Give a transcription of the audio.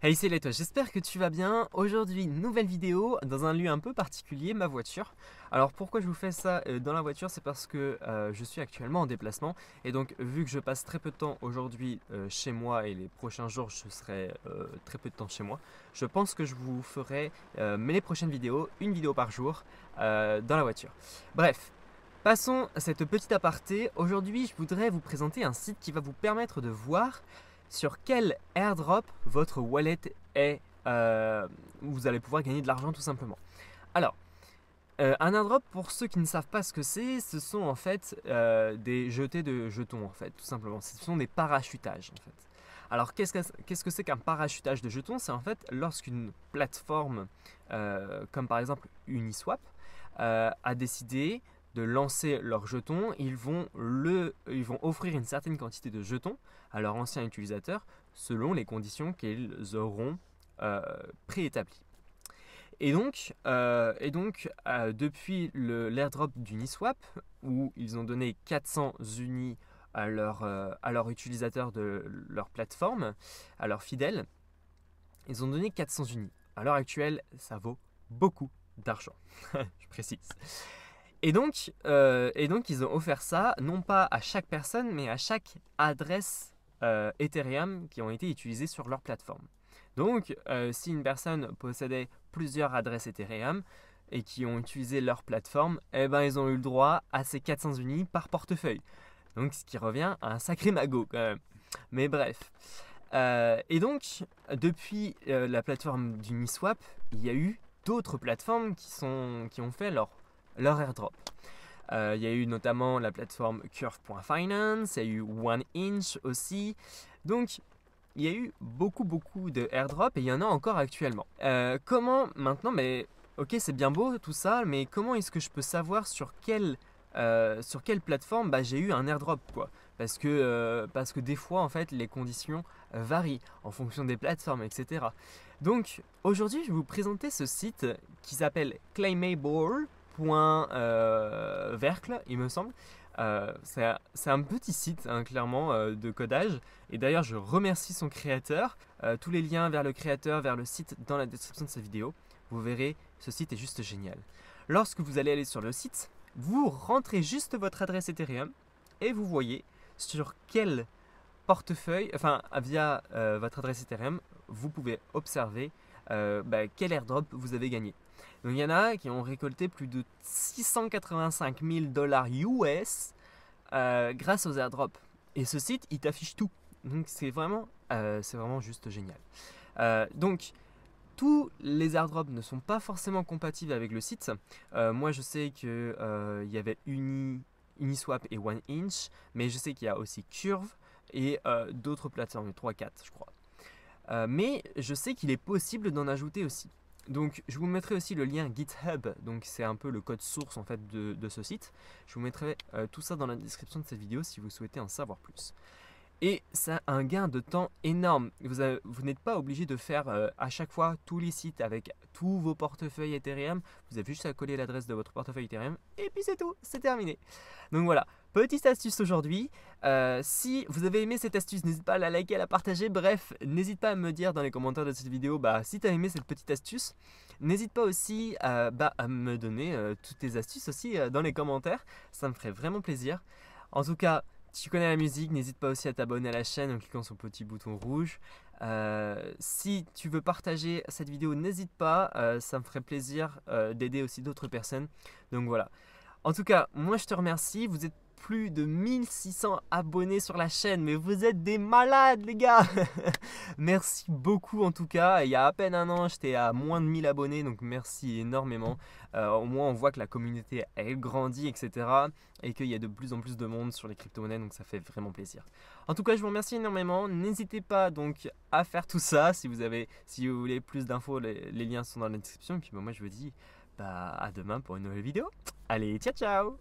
Hey c'est les j'espère que tu vas bien. Aujourd'hui, nouvelle vidéo dans un lieu un peu particulier, ma voiture. Alors pourquoi je vous fais ça euh, dans la voiture C'est parce que euh, je suis actuellement en déplacement et donc vu que je passe très peu de temps aujourd'hui euh, chez moi et les prochains jours je serai très peu de temps chez moi, je pense que je vous ferai mes prochaines vidéos, une vidéo par jour dans la voiture. Bref, Passons à cette petite aparté. Aujourd'hui, je voudrais vous présenter un site qui va vous permettre de voir sur quel airdrop votre wallet est, où euh, vous allez pouvoir gagner de l'argent tout simplement. Alors, euh, un airdrop, pour ceux qui ne savent pas ce que c'est, ce sont en fait euh, des jetés de jetons, en fait, tout simplement. Ce sont des parachutages, en fait. Alors, qu'est-ce que c'est qu'un parachutage de jetons C'est en fait lorsqu'une plateforme, comme par exemple Uniswap, a décidé de lancer leurs jetons, ils vont, le, ils vont offrir une certaine quantité de jetons à leurs anciens utilisateurs selon les conditions qu'ils auront euh, préétablies. Et donc, euh, et donc euh, depuis depuis l'airdrop d'Uniswap, où ils ont donné 400 unis à, leur, à leurs utilisateurs de leur plateforme, à leurs fidèles, ils ont donné 400 unis. À l'heure actuelle, ça vaut beaucoup d'argent, je précise. Et donc, euh, et donc, ils ont offert ça, non pas à chaque personne, mais à chaque adresse euh, Ethereum qui ont été utilisées sur leur plateforme. Donc, euh, si une personne possédait plusieurs adresses Ethereum et qui ont utilisé leur plateforme, eh ben, ils ont eu le droit à ces 400 unis par portefeuille. Donc, ce qui revient à un sacré magot quand même. Mais bref. et donc, depuis la plateforme d'Uniswap, il y a eu d'autres plateformes qui, sont, qui ont fait leur leur airdrop. Euh, il y a eu notamment la plateforme Curve.finance, il y a eu One Inch aussi. Donc, il y a eu beaucoup, beaucoup de airdrop et il y en a encore actuellement. Euh, comment maintenant, mais ok, c'est bien beau tout ça, mais comment est-ce que je peux savoir sur quelle, euh, sur quelle plateforme bah, j'ai eu un airdrop quoi parce que, parce que des fois, en fait, les conditions varient en fonction des plateformes, etc. Donc, aujourd'hui, je vais vous présenter ce site qui s'appelle Claimable point euh, Vercle, il me semble. Euh, c'est un petit site, hein, clairement, euh, de codage. Et d'ailleurs, je remercie son créateur. tous les liens vers le créateur, vers le site, dans la description de cette vidéo. Vous verrez, ce site est juste génial. Lorsque vous allez aller sur le site, vous rentrez juste votre adresse Ethereum et vous voyez sur quel portefeuille, enfin via votre adresse Ethereum, vous pouvez observer bah, quel airdrop vous avez gagné. Donc il y en a qui ont récolté plus de 685 000 dollars US euh, grâce aux airdrops. Et ce site, il t'affiche tout. Donc c'est vraiment, euh, juste génial. Euh, donc tous les airdrops ne sont pas forcément compatibles avec le site. moi je sais qu'il y avait Uniswap et OneInch, mais je sais qu'il y a aussi Curve et d'autres plateformes, 3-4 je crois. mais je sais qu'il est possible d'en ajouter aussi. Donc je vous mettrai aussi le lien GitHub, donc c'est un peu le code source en fait de, ce site. Je vous mettrai euh, tout ça dans la description de cette vidéo si vous souhaitez en savoir plus. Et c'est un gain de temps énorme. Vous, n'êtes pas obligé de faire euh, à chaque fois tous les sites avec tous vos portefeuilles Ethereum. Vous avez juste à coller l'adresse de votre portefeuille Ethereum et puis c'est tout, c'est terminé. Donc voilà, Petite astuce aujourd'hui, euh, si vous avez aimé cette astuce, n'hésite pas à la liker, à la partager. Bref, n'hésite pas à me dire dans les commentaires de cette vidéo bah, si tu as aimé cette petite astuce. N'hésite pas aussi à bah, me donner euh, toutes tes astuces aussi euh, dans les commentaires. Ça me ferait vraiment plaisir. En tout cas, si tu connais la musique, n'hésite pas aussi à t'abonner à la chaîne en cliquant sur le petit bouton rouge. si tu veux partager cette vidéo, n'hésite pas, ça me ferait plaisir d'aider aussi d'autres personnes. Donc voilà. En tout cas, moi je te remercie, vous êtes plus de 1600 abonnés sur la chaîne, mais vous êtes des malades les gars Merci beaucoup en tout cas, il y a à peine un an j'étais à moins de 1000 abonnés, donc merci énormément. Euh, au moins on voit que la communauté elle grandit, etc. Et qu'il y a de plus en plus de monde sur les crypto-monnaies, donc ça fait vraiment plaisir. En tout cas je vous remercie énormément, n'hésitez pas donc à faire tout ça, si vous, avez, si vous voulez plus d'infos, les, liens sont dans la description, et puis bah, moi je vous dis bah, à demain pour une nouvelle vidéo. Allez, ciao ciao